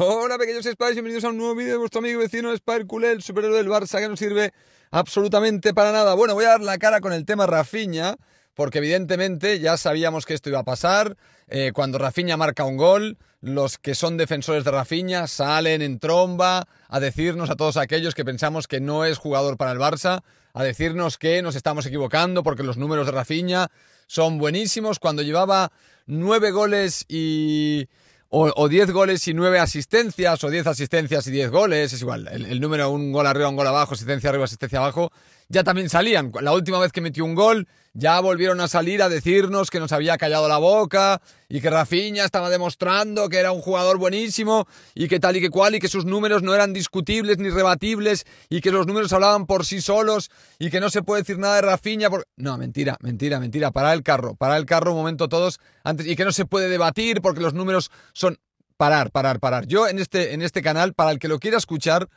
Hola pequeños Spais, bienvenidos a un nuevo vídeo de vuestro amigo y vecino Spider el superhéroe del Barça que no sirve absolutamente para nada. Bueno, voy a dar la cara con el tema Rafiña, porque evidentemente ya sabíamos que esto iba a pasar. Eh, cuando Rafiña marca un gol, los que son defensores de Rafiña salen en tromba a decirnos a todos aquellos que pensamos que no es jugador para el Barça, a decirnos que nos estamos equivocando porque los números de Rafiña son buenísimos. Cuando llevaba nueve goles y o, 10 goles y 9 asistencias, o 10 asistencias y 10 goles, es igual, el, el número un gol arriba, un gol abajo, asistencia arriba, asistencia abajo, ya también salían. La última vez que metió un gol, ya volvieron a salir a decirnos que nos había callado la boca y que Rafinha estaba demostrando que era un jugador buenísimo y que tal y que cual y que sus números no eran discutibles ni rebatibles y que los números hablaban por sí solos y que no se puede decir nada de Rafinha. No, mentira, mentira, mentira. parar el carro, para el carro un momento todos antes y que no se puede debatir porque los números son parar, parar, parar. Yo en este en este canal para el que lo quiera escuchar,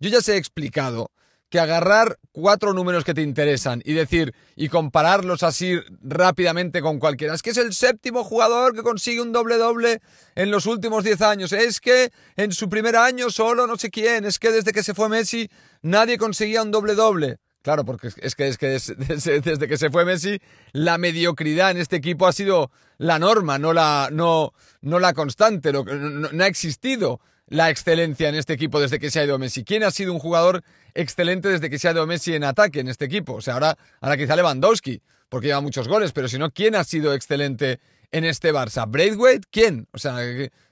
yo ya se he explicado que agarrar cuatro números que te interesan y decir y compararlos así rápidamente con cualquiera. Es que es el séptimo jugador que consigue un doble doble en los últimos diez años. Es que en su primer año solo no sé quién. Es que desde que se fue Messi nadie conseguía un doble doble. Claro, porque es que, es que desde, que se fue Messi, la mediocridad en este equipo ha sido la norma, no la, no, no la constante, no ha existido la excelencia en este equipo desde que se ha ido Messi? ¿Quién ha sido un jugador excelente desde que se ha ido Messi en ataque en este equipo? O sea, ahora, ahora quizá Lewandowski, porque lleva muchos goles, pero si no, ¿quién ha sido excelente en este Barça? ¿Braithwaite? ¿Quién? O sea,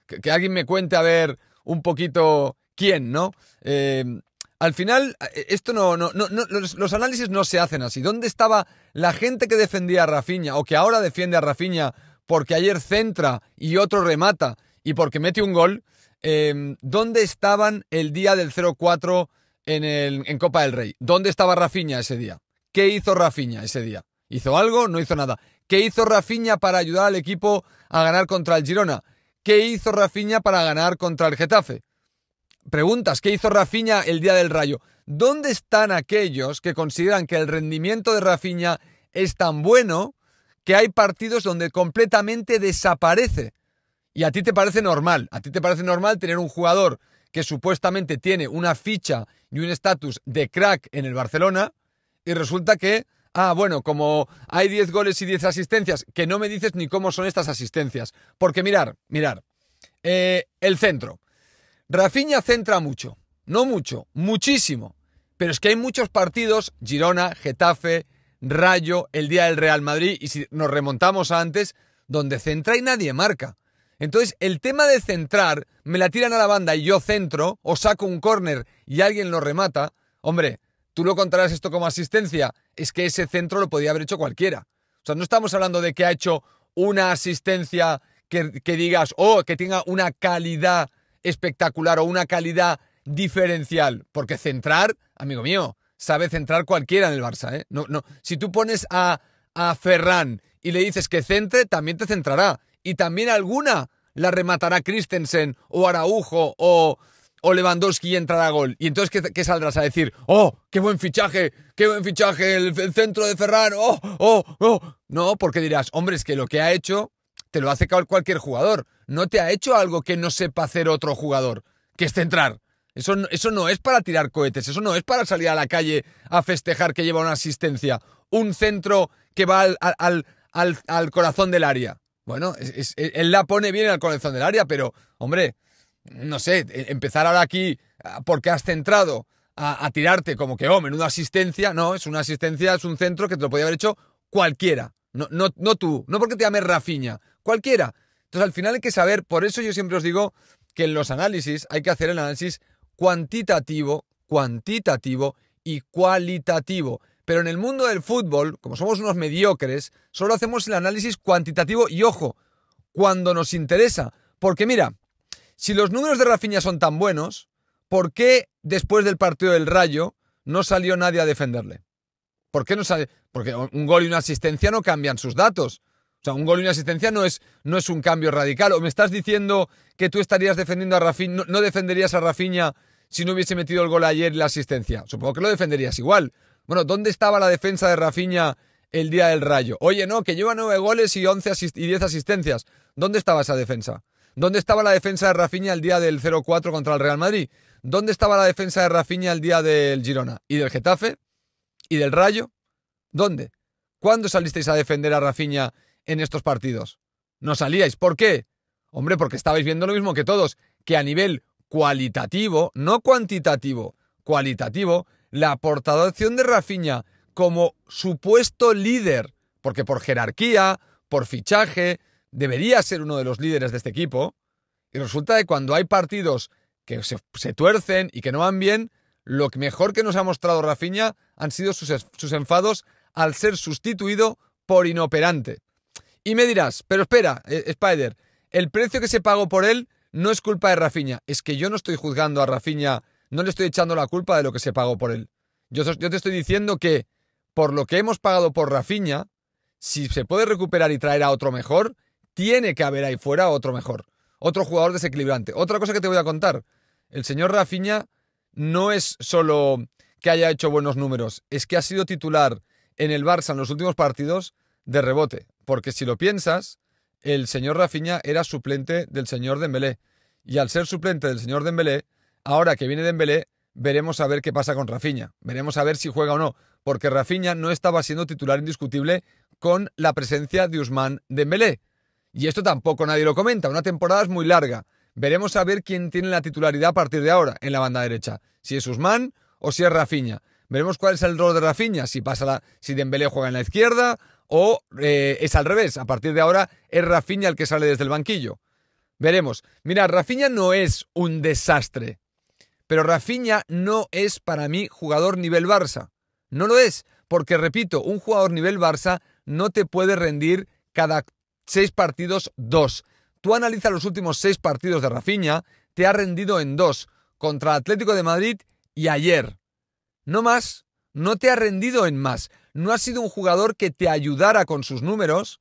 que, alguien me cuente a ver un poquito quién, ¿no? Eh, al final, eh, esto no, no, no, los, los, análisis no se hacen así. ¿Dónde estaba la gente que defendía a Rafinha o que ahora defiende a Rafinha porque ayer centra y otro remata y porque mete un gol? Em, dónde estaban el día del 0-4 en, en Copa del Rey. ¿Dónde estaba Rafiña ese día? ¿Qué hizo Rafiña ese día? ¿Hizo algo? No hizo nada. ¿Qué hizo Rafiña para ayudar al equipo a ganar contra el Girona? ¿Qué hizo Rafiña para ganar contra el Getafe? Preguntas, ¿qué hizo Rafiña el día del rayo? ¿Dónde están aquellos que consideran que el rendimiento de Rafiña es tan bueno que hay partidos donde completamente desaparece? Y a ti te parece normal, a ti te parece normal tener un jugador que supuestamente tiene una ficha y un estatus de crack en el Barcelona y resulta que, ah, bueno, como hay 10 goles y 10 asistencias, que no me dices ni cómo son estas asistencias. Porque mirar, mirar, eh, el centro. Rafinha centra mucho, no mucho, muchísimo. Pero es que hay muchos partidos, Girona, Getafe, Rayo, el día del Real Madrid, y si nos remontamos a antes, donde centra y nadie marca. Entonces, el tema de centrar, me la tiran a la banda y yo centro, o saco un córner y alguien lo remata. Hombre, tú lo contarás esto como asistencia. Es que ese centro lo podía haber hecho cualquiera. O sea, no estamos hablando de que ha hecho una asistencia que, digas, oh, que tenga una calidad espectacular o una calidad diferencial. Porque centrar, amigo mío, sabe centrar cualquiera en el Barça. ¿eh? No, no. Si tú pones a, a Ferran y le dices que centre, también te centrará y también alguna la rematará Christensen o Araujo o, Lewandowski y entrará a gol. Y entonces, ¿qué, saldrás a decir? ¡Oh, qué buen fichaje! ¡Qué buen fichaje! El, centro de Ferran! ¡Oh, oh, oh! No, porque dirás, hombre, es que lo que ha hecho te lo hace cualquier jugador. No te ha hecho algo que no sepa hacer otro jugador, que es centrar. Eso, eso no es para tirar cohetes, eso no es para salir a la calle a festejar que lleva una asistencia. Un centro que va al corazón del área. Bueno, es, e, él la pone bien al corazón del área, pero, hombre, no sé, e, empezar ahora aquí ah, porque has centrado a, tirarte como que, hombre, oh, en una asistencia, no, es una asistencia, es un centro que te lo podía haber hecho cualquiera, no, no, no tú, no porque te llames Rafiña, cualquiera. Entonces, al final hay que saber, por eso yo siempre os digo que en los análisis hay que hacer el análisis cuantitativo, cuantitativo y cualitativo. Pero en el mundo del fútbol, como somos unos mediocres, solo hacemos el análisis cuantitativo y ojo, cuando nos interesa. Porque mira, si los números de Rafinha son tan buenos, ¿por qué después del partido del Rayo no salió nadie a defenderle? ¿Por qué no sale? Porque un gol y una asistencia no cambian sus datos. O sea, un gol y una asistencia no es, no es un cambio radical. O me estás diciendo que tú estarías defendiendo a no, no defenderías a Rafinha si no hubiese metido el gol ayer y la asistencia. Supongo que lo defenderías igual. Bueno, ¿dónde estaba la defensa de Rafinha el día del rayo? Oye, no, que lleva nueve goles y, 11 y 10 asistencias. ¿Dónde estaba esa defensa? ¿Dónde estaba la defensa de Rafinha el día del 0-4 contra el Real Madrid? ¿Dónde estaba la defensa de Rafiña el día del Girona? ¿Y del Getafe? ¿Y del Rayo? ¿Dónde? ¿Cuándo salisteis a defender a Rafinha en estos partidos? No salíais. ¿Por qué? Hombre, porque estabais viendo lo mismo que todos, que a nivel cualitativo, no cuantitativo, cualitativo, la aportación de Rafiña como supuesto líder, porque por jerarquía, por fichaje, debería ser uno de los líderes de este equipo, y resulta que cuando hay partidos que se, tuercen y que no van bien, lo mejor que nos ha mostrado Rafinha han sido sus, sus enfados al ser sustituido por inoperante. Y me dirás, pero espera, eh, Spider, el precio que se pagó por él no es culpa de Rafinha. Es que yo no estoy juzgando a Rafinha no le estoy echando la culpa de lo que se pagó por él. Yo, te estoy diciendo que por lo que hemos pagado por Rafinha, si se puede recuperar y traer a otro mejor, tiene que haber ahí fuera otro mejor, otro jugador desequilibrante. Otra cosa que te voy a contar, el señor Rafinha no es solo que haya hecho buenos números, es que ha sido titular en el Barça en los últimos partidos de rebote, porque si lo piensas, el señor Rafinha era suplente del señor Dembélé y al ser suplente del señor Dembélé Ahora que viene Dembélé, veremos a ver qué pasa con Rafinha. Veremos a ver si juega o no, porque Rafinha no estaba siendo titular indiscutible con la presencia de Usman Dembélé. Y esto tampoco nadie lo comenta, una temporada es muy larga. Veremos a ver quién tiene la titularidad a partir de ahora en la banda derecha, si es Usman o si es Rafinha. Veremos cuál es el rol de Rafinha, si pasa la, si Dembélé juega en la izquierda o eh, es al revés, a partir de ahora es Rafinha el que sale desde el banquillo. Veremos. Mira, Rafinha no es un desastre, pero Rafinha no es para mí jugador nivel Barça. No lo es, porque repito, un jugador nivel Barça no te puede rendir cada seis partidos dos. Tú analizas los últimos seis partidos de Rafinha, te ha rendido en dos, contra Atlético de Madrid y ayer. No más, no te ha rendido en más. No ha sido un jugador que te ayudara con sus números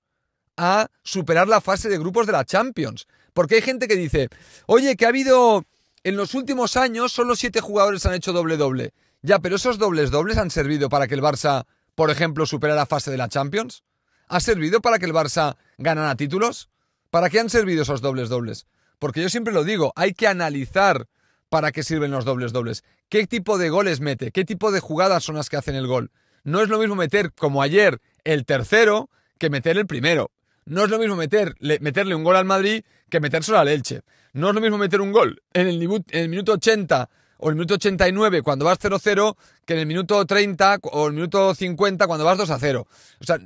a superar la fase de grupos de la Champions. Porque hay gente que dice, oye, que ha habido en los últimos años solo siete jugadores han hecho doble-doble. Ya, pero esos dobles-dobles han servido para que el Barça, por ejemplo, superara la fase de la Champions. ¿Ha servido para que el Barça ganara títulos? ¿Para qué han servido esos dobles-dobles? Porque yo siempre lo digo, hay que analizar para qué sirven los dobles-dobles. ¿Qué tipo de goles mete? ¿Qué tipo de jugadas son las que hacen el gol? No es lo mismo meter, como ayer, el tercero que meter el primero. No es lo mismo meterle un gol al Madrid que metérselo al Elche. No es lo mismo meter un gol en el, en el minuto 80 o el minuto 89 cuando vas 0-0 que en el minuto 30 o el minuto 50 cuando vas 2-0. O sea,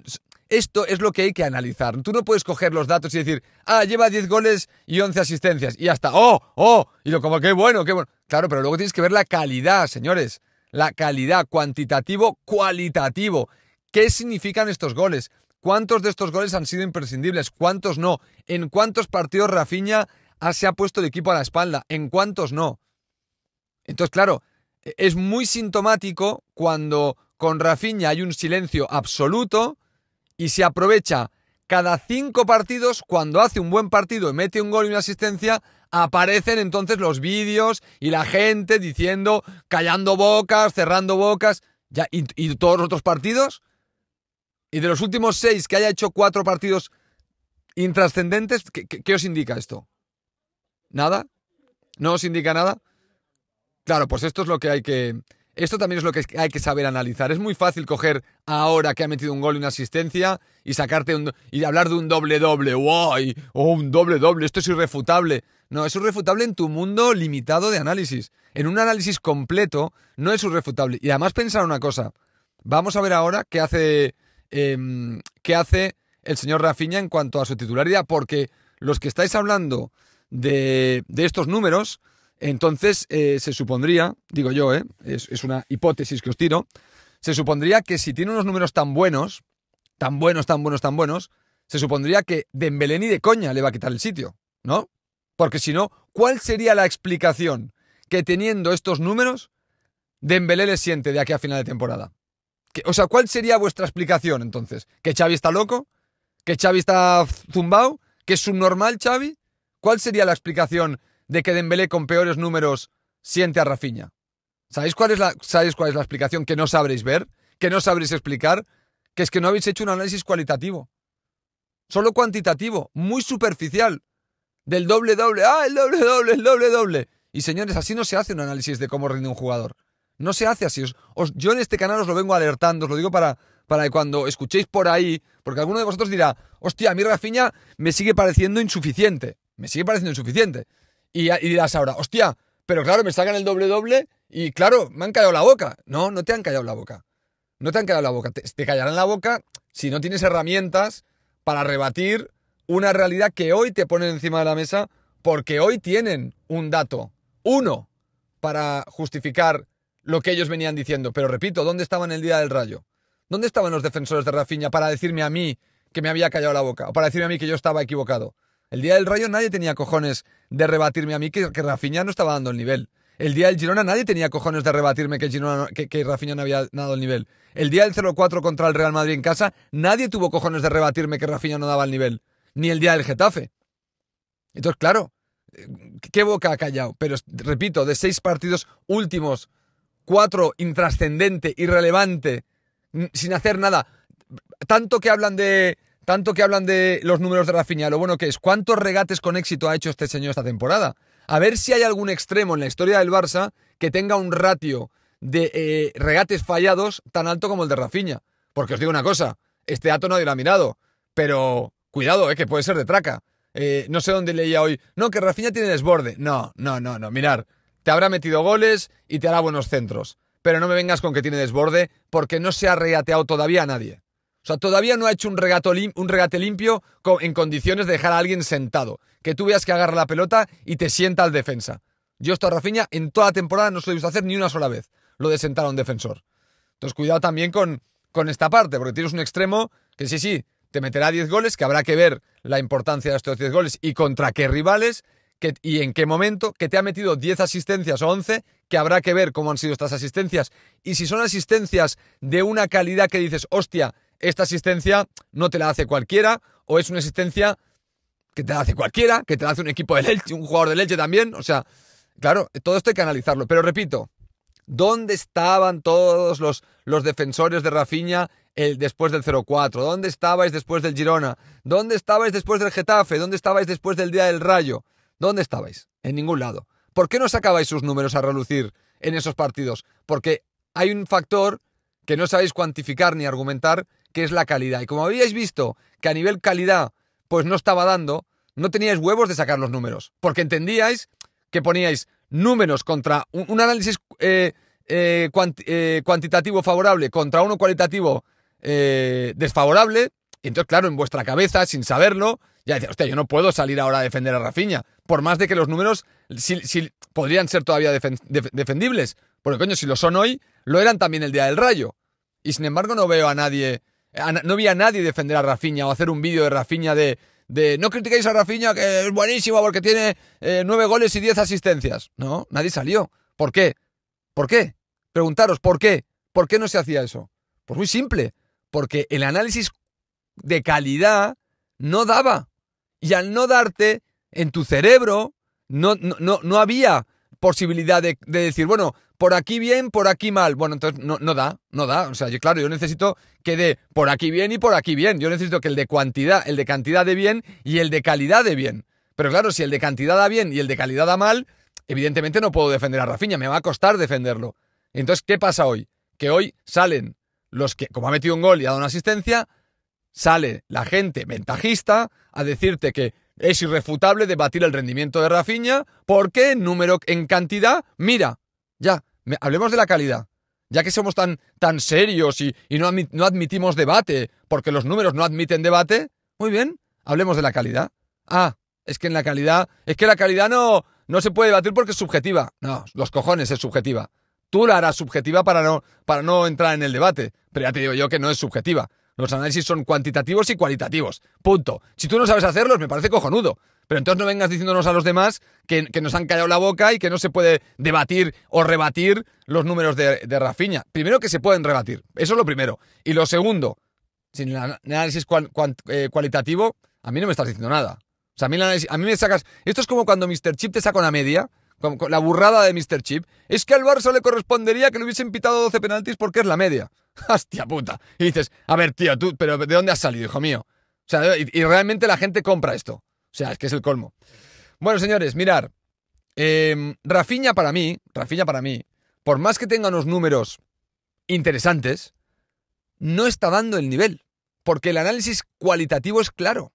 esto es lo que hay que analizar. Tú no puedes coger los datos y decir, ah, lleva 10 goles y 11 asistencias y hasta, oh, oh, y lo como, qué bueno, qué bueno. Claro, pero luego tienes que ver la calidad, señores. La calidad, cuantitativo, cualitativo. ¿Qué significan estos goles? ¿Cuántos de estos goles han sido imprescindibles? ¿Cuántos no? ¿En cuántos partidos Rafinha se ha puesto el equipo a la espalda? ¿En cuántos no? Entonces, claro, e-, es muy sintomático cuando con Rafinha hay un silencio absoluto y se aprovecha cada cinco partidos, cuando hace un buen partido y mete un gol y una asistencia, aparecen entonces los vídeos y la gente diciendo, callando bocas, cerrando bocas. Ya, y todos los otros partidos? Y de los últimos seis que haya hecho cuatro partidos intrascendentes, ¿qué, os indica esto? ¿Nada? ¿No os indica nada? Claro, pues esto es lo que hay que. Esto también es lo que hay que saber analizar. Es muy fácil coger ahora que ha metido un gol y una asistencia y sacarte un, y hablar de un doble doble. ¡Wow! ¡Oh, un doble doble! Esto es irrefutable. No, es irrefutable en tu mundo limitado de análisis. En un análisis completo no es irrefutable. Y además pensar una cosa. Vamos a ver ahora qué hace Em, qué hace el señor Rafiña en cuanto a su titularidad, porque los que estáis hablando de, estos números, entonces eh, se supondría, digo yo, eh, es, es, una hipótesis que os tiro, se supondría que si tiene unos números tan buenos, tan buenos, tan buenos, tan buenos, se supondría que Dembélé ni de coña le va a quitar el sitio, ¿no? Porque si no, ¿cuál sería la explicación que teniendo estos números, Dembélé le siente de aquí a final de temporada? o sea, ¿cuál sería vuestra explicación entonces? ¿Que Xavi está loco? ¿Que Xavi está zumbao? ¿Que es subnormal Xavi? ¿Cuál sería la explicación de que Dembélé con peores números siente a Rafiña? ¿Sabéis cuál es la, ¿sabéis cuál es la explicación que no sabréis ver? ¿Que no sabréis explicar? Que es que no habéis hecho un análisis cualitativo. Solo cuantitativo, muy superficial. Del doble doble, ah, el doble doble, el doble doble. Y señores, así no se hace un análisis de cómo rinde un jugador. No se hace así. Os, yo en este canal os lo vengo alertando, os lo digo para, para que cuando escuchéis por ahí, porque alguno de vosotros dirá, hostia, a mí Rafiña me sigue pareciendo insuficiente. Me sigue pareciendo insuficiente. Y, dirás ahora, hostia, pero claro, me sacan el doble doble y claro, me han callado la boca. No, no te han callado la boca. No te han callado la boca. Te, te callarán la boca si no tienes herramientas para rebatir una realidad que hoy te ponen encima de la mesa porque hoy tienen un dato, uno, para justificar lo que ellos venían diciendo. Pero repito, ¿dónde estaban el día del rayo? ¿Dónde estaban los defensores de Rafinha para decirme a mí que me había callado la boca? O para decirme a mí que yo estaba equivocado. El día del rayo nadie tenía cojones de rebatirme a mí que, que Rafinha no estaba dando el nivel. El día del Girona nadie tenía cojones de rebatirme que, Girona, que, no había dado el nivel. El día del 0-4 contra el Real Madrid en casa nadie tuvo cojones de rebatirme que Rafinha no daba el nivel. Ni el día del Getafe. Entonces, claro, eh, qué boca ha callado. Pero repito, de seis partidos últimos cuatro, intrascendente, irrelevante, sin hacer nada. Tanto que hablan de. Tanto que hablan de los números de Rafinha, lo bueno que es, ¿cuántos regates con éxito ha hecho este señor esta temporada? A ver si hay algún extremo en la historia del Barça que tenga un ratio de eh, regates fallados tan alto como el de Rafinha. Porque os digo una cosa, este dato nadie lo ha mirado, pero cuidado, eh, que puede ser de traca. Eh, no sé dónde leía hoy. No, que Rafinha tiene desborde. No, no, no, no. Mirar, te habrá metido goles y te hará buenos centros. Pero no me vengas con que tiene desborde porque no se ha regateado todavía a nadie. O sea, todavía no ha hecho un, un regate limpio en condiciones de dejar a alguien sentado. Que tú veas que agarra la pelota y te sienta al defensa. Yo esto a en toda la temporada no se lo he visto hacer ni una sola vez, lo de sentar a un defensor. Entonces cuidado también con, con esta parte, porque tienes un extremo que sí, sí, te meterá 10 goles, que habrá que ver la importancia de estos 10 goles y contra qué rivales, y en qué momento, que te ha metido 10 asistencias o 11, que habrá que ver cómo han sido estas asistencias. Y si son asistencias de una calidad que dices, hostia, esta asistencia no te la hace cualquiera, o es una asistencia que te la hace cualquiera, que te la hace un equipo de Leche, un jugador de Leche también, o sea, claro, todo esto hay que analizarlo. Pero repito, ¿dónde estaban todos los, los defensores de Rafinha el, después del 0-4? ¿Dónde estabais después del Girona? ¿Dónde estabais después del Getafe? ¿Dónde estabais después del Día del Rayo? ¿Dónde estabais? En ningún lado. ¿Por qué no sacabais sus números a relucir en esos partidos? Porque hay un factor que no sabéis cuantificar ni argumentar, que es la calidad. Y como habíais visto que a nivel calidad, pues no estaba dando, no teníais huevos de sacar los números. Porque entendíais que poníais números contra un, análisis eh, eh, eh, cuantitativo favorable contra uno cualitativo desfavorable entonces, claro, en vuestra cabeza, sin saberlo, ya decís hostia, yo no puedo salir ahora a defender a rafiña Por más de que los números si, podrían ser todavía defendibles. Porque, coño, si lo son hoy, lo eran también el día del rayo. Y sin embargo, no veo a nadie. no vi a nadie defender a Rafinha o hacer un vídeo de rafiña de. de no criticáis a Rafiña que es buenísimo porque tiene eh, nueve goles y diez asistencias. No, nadie salió. ¿Por qué? ¿Por qué? Preguntaros, ¿por qué? ¿Por qué no se hacía eso? Pues muy simple porque el análisis de calidad no daba. Y al no darte, en tu cerebro no, no, había posibilidad de, decir, bueno, por aquí bien, por aquí mal. Bueno, entonces no, no da, no da. O sea, yo, claro, yo necesito que de por aquí bien y por aquí bien. Yo necesito que el de cantidad el de cantidad de bien y el de calidad de bien. Pero claro, si el de cantidad da bien y el de calidad da mal, evidentemente no puedo defender a Rafiña, me va a costar defenderlo. Entonces, ¿qué pasa hoy? Que hoy salen los que, como ha metido un gol y ha dado una asistencia, sale la gente ventajista a decirte que es irrefutable debatir el rendimiento de Rafiña porque en número, en cantidad, mira, ya, hablemos de la calidad. Ya que somos tan, tan serios y, no, admitimos debate, porque los números no admiten debate, muy bien, hablemos de la calidad. Ah, es que en la calidad, es que la calidad no, no se puede debatir porque es subjetiva. No, los cojones es subjetiva. Tú la harás subjetiva para no, para no entrar en el debate, pero ya te digo yo que no es subjetiva. Los análisis son cuantitativos y cualitativos. Punto. Si tú no sabes hacerlos, me parece cojonudo. Pero entonces no vengas diciéndonos a los demás que, nos han callado la boca y que no se puede debatir o rebatir los números de, de Rafiña. Primero que se pueden rebatir. Eso es lo primero. Y lo segundo, sin el análisis eh, cualitativo, a mí no me estás diciendo nada. O sea, a mí, a mí me sacas... Esto es como cuando Mr. Chip te saca una media la burrada de Mr. Chip, es que al Barça le correspondería que le hubiesen pitado 12 penaltis porque es la media. Hostia puta. Y dices, a ver, tío, tú, pero ¿de dónde has salido, hijo mío? O sea, y, realmente la gente compra esto. O sea, es que es el colmo. Bueno, señores, mirar. Eh, em, Rafiña para mí, Rafiña para mí, por más que tenga unos números interesantes, no está dando el nivel. Porque el análisis cualitativo es claro.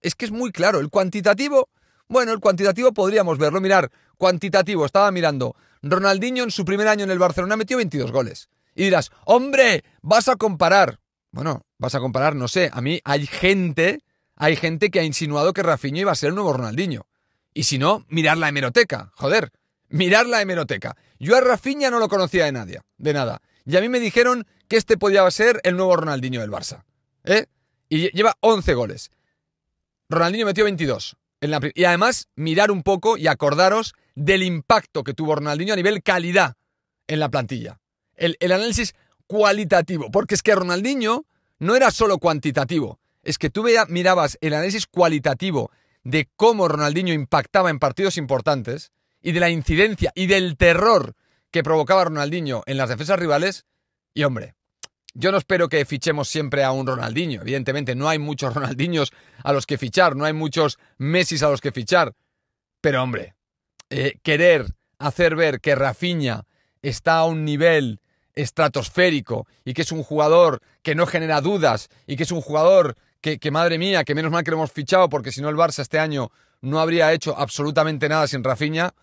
Es que es muy claro. El cuantitativo, bueno, el cuantitativo podríamos verlo. Mirar, cuantitativo, estaba mirando. Ronaldinho en su primer año en el Barcelona metió 22 goles. Y dirás, hombre, vas a comparar. Bueno, vas a comparar, no sé, a mí hay gente, hay gente que ha insinuado que Rafinha iba a ser el nuevo Ronaldinho. Y si no, mirar la hemeroteca, joder, mirar la hemeroteca. Yo a Rafinha no lo conocía de nadie, de nada. Y a mí me dijeron que este podía ser el nuevo Ronaldinho del Barça. ¿Eh? Y lleva 11 goles. Ronaldinho metió 22. y además, mirar un poco y acordaros del impacto que tuvo Ronaldinho a nivel calidad en la plantilla el, análisis cualitativo, porque es que Ronaldinho no era solo cuantitativo, es que tú mirabas el análisis cualitativo de cómo Ronaldinho impactaba en partidos importantes y de la incidencia y del terror que provocaba Ronaldinho en las defensas rivales, y hombre, yo no espero que fichemos siempre a un Ronaldinho, evidentemente no hay muchos Ronaldinhos a los que fichar, no hay muchos Messi a los que fichar, pero hombre, eh, querer hacer ver que Rafinha está a un nivel estratosférico y que es un jugador que no genera dudas y que es un jugador que, madre mía, que menos mal que lo hemos fichado porque si no el Barça este año no habría hecho absolutamente nada sin Rafinha.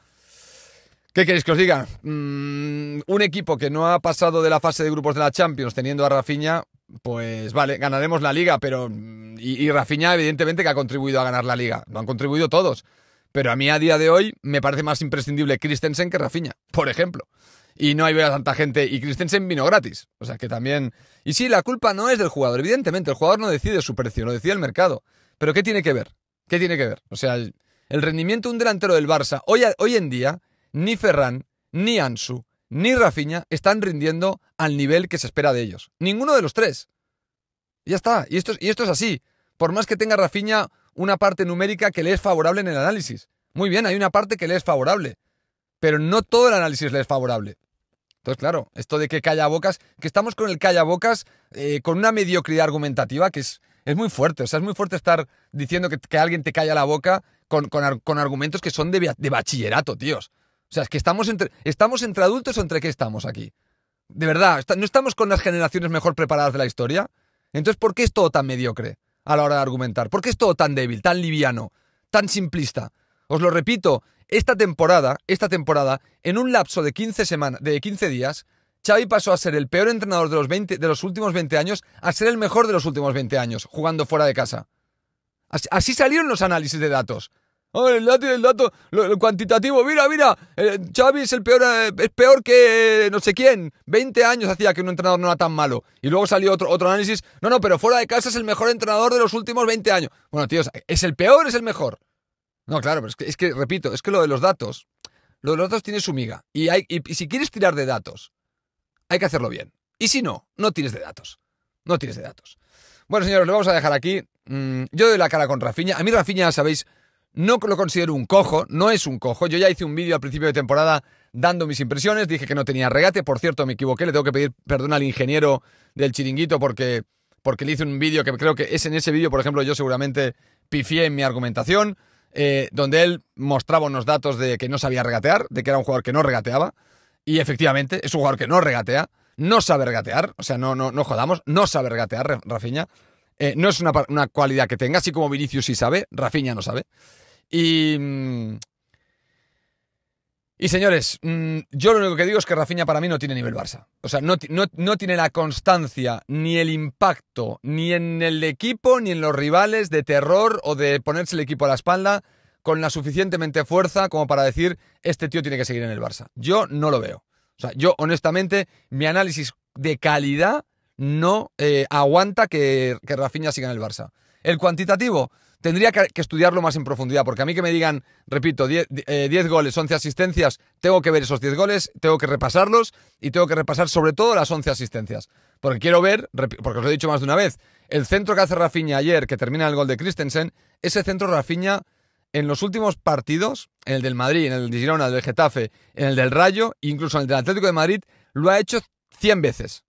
¿Qué queréis que os diga? Mm, un equipo que no ha pasado de la fase de grupos de la Champions teniendo a Rafinha, pues vale, ganaremos la liga, pero... Mm, y, y Rafinha evidentemente que ha contribuido a ganar la liga, lo han contribuido todos. Pero a mí a día de hoy me parece más imprescindible Christensen que Rafinha, por ejemplo y no hay tanta gente. Y Christensen vino gratis. O sea que también. Y sí, la culpa no es del jugador. Evidentemente, el jugador no decide su precio, lo decide el mercado. Pero ¿qué tiene que ver? ¿Qué tiene que ver? O sea, el, rendimiento de un delantero del Barça hoy, hoy en día, ni Ferran, ni Ansu, ni Rafiña están rindiendo al nivel que se espera de ellos. Ninguno de los tres. Ya está. Y esto, y esto es así. Por más que tenga Rafiña una parte numérica que le es favorable en el análisis. Muy bien, hay una parte que le es favorable. Pero no todo el análisis le es favorable. Entonces, claro, esto de que calla bocas, que estamos con el calla bocas, eh, con una mediocridad argumentativa que es, es muy fuerte. O sea, es muy fuerte estar diciendo que, alguien te calla la boca con, argumentos que son de, de, bachillerato, tíos. O sea, es que estamos entre, ¿estamos entre adultos o entre qué estamos aquí? De verdad, ¿no estamos con las generaciones mejor preparadas de la historia? Entonces, ¿por qué es todo tan mediocre a la hora de argumentar? ¿Por qué es todo tan débil, tan liviano, tan simplista? Os lo repito, esta temporada, esta temporada, en un lapso de 15, semanas, de 15 días, Xavi pasó a ser el peor entrenador de los, de los últimos 20 años a ser el mejor de los últimos 20 años, jugando fuera de casa. Así, salieron los análisis de datos. Oh, el dato, el dato, lo, cuantitativo, mira, mira, eh, Xavi es el peor, eh, es peor que eh, no sé quién. 20 años hacía que un entrenador no era tan malo. Y luego salió otro, otro análisis, no, no, pero fuera de casa es el mejor entrenador de los últimos 20 años. Bueno, tíos, ¿es el peor es el mejor? No, claro, pero es que, repito, es que lo de los datos, lo de los datos tiene su miga. Y, si quieres tirar de datos, hay que hacerlo bien. Y si no, no tienes de datos. No tienes de datos. Bueno, señores, lo vamos a dejar aquí. Mm, yo doy la cara con Rafiña. A mí Rafiña, sabéis, no lo considero un cojo, no es un cojo. Yo ya hice un vídeo al principio de temporada dando mis impresiones, dije que no tenía regate. Por cierto, me equivoqué, le tengo que pedir perdón al ingeniero del chiringuito porque, porque le hice un vídeo que creo que es en ese vídeo, por ejemplo, yo seguramente pifié en mi argumentación. Eh, donde él mostraba unos datos de que no sabía regatear, de que era un jugador que no regateaba, y efectivamente es un jugador que no regatea, no sabe regatear, o sea, no, no, no jodamos, no sabe regatear, Rafiña. Eh, no es una, una, cualidad que tenga, así como Vinicius sí sabe, Rafiña no sabe. Y, mm, y señores, mm, yo lo único que digo es que Rafinha para mí no tiene nivel Barça. O sea, no, tiene la constancia, ni el impacto, ni en el equipo, ni en los rivales de terror o de ponerse el equipo a la espalda con la suficientemente fuerza como para decir, este tío tiene que seguir en el Barça. Yo no lo veo. O sea, yo honestamente, mi análisis de calidad no eh, aguanta que, que Rafinha siga en el Barça. El cuantitativo, tendría que, estudiarlo más en profundidad, porque a mí que me digan, repito, 10 eh, goles, 11 asistencias, tengo que ver esos 10 goles, tengo que repasarlos y tengo que repasar sobre todo las 11 asistencias. Porque quiero ver, porque os lo he dicho más de una vez, el centro que hace Rafinha ayer, que termina el gol de Christensen, ese centro Rafinha en los últimos partidos, en el del Madrid, en el de Girona, en el del Getafe, en el del Rayo, incluso en el del Atlético de Madrid, lo ha hecho 100 veces.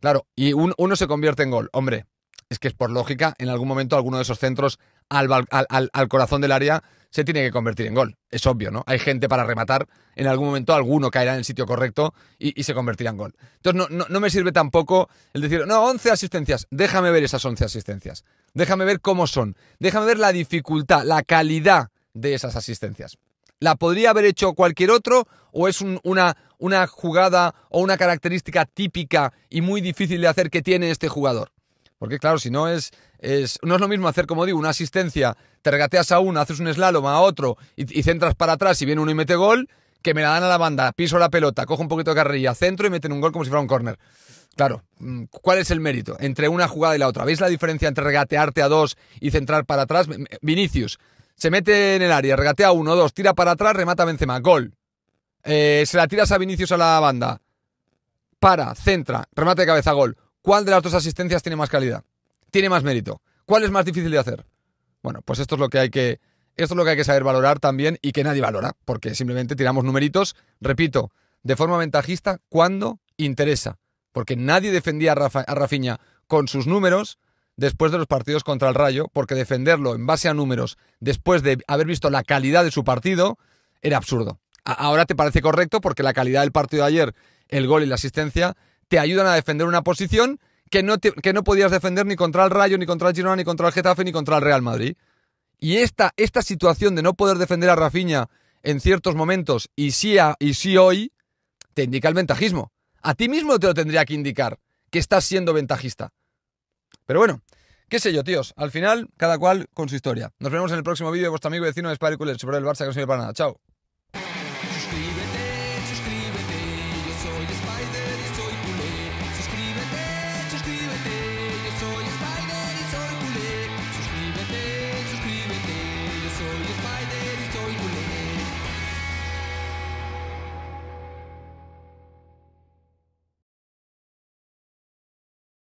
Claro, y uno se convierte en gol. Hombre, es que es por lógica, en algún momento alguno de esos centros al, corazón del área se tiene que convertir en gol. Es obvio, ¿no? Hay gente para rematar. En algún momento alguno caerá en el sitio correcto y, se convertirá en gol. Entonces no, me sirve tampoco el decir, no, 11 asistencias. Déjame ver esas 11 asistencias. Déjame ver cómo son. Déjame ver la dificultad, la calidad de esas asistencias. ¿La podría haber hecho cualquier otro o es una, una jugada o una característica típica y muy difícil de hacer que tiene este jugador? Porque claro, si no es, es, no es lo mismo hacer, como digo, una asistencia, te regateas a uno, haces un slalom a otro y, centras para atrás y viene uno y mete gol, que me la dan a la banda, piso la pelota, cojo un poquito de carrilla centro y meten un gol como si fuera un córner. Claro, mm, ¿cuál es el mérito entre una jugada y la otra? ¿Veis la diferencia entre regatearte a dos y centrar para atrás? Vinicius se mete en el área, regatea a uno, dos, tira para atrás, remata Benzema, gol. Eh, se la tiras a Vinicius a la banda, para, centra, remate de cabeza, gol. ¿Cuál de las dos asistencias tiene más calidad? ¿Tiene más mérito? ¿Cuál es más difícil de hacer? Bueno, pues esto es lo que hay que, esto es lo que hay que saber valorar también y que nadie valora, porque simplemente tiramos numeritos, repito, de forma ventajista cuando interesa, porque nadie defendía a, Rafiña a con sus números después de los partidos contra el Rayo, porque defenderlo en base a números después de haber visto la calidad de su partido era absurdo. Ahora te parece correcto porque la calidad del partido de ayer, el gol y la asistencia te ayudan a defender una posición que no, no podías defender ni contra el Rayo, ni contra el Girona, ni contra el Getafe, ni contra el Real Madrid. Y esta, esta situación de no poder defender a Rafinha en ciertos momentos y sí, y hoy, te indica el ventajismo. A ti mismo te lo tendría que indicar, que estás siendo ventajista. Pero bueno, qué sé yo, tíos. Al final, cada cual con su historia. Nos vemos en el próximo vídeo de vuestro amigo vecino de sobre el Barça que no sirve para nada. Chao.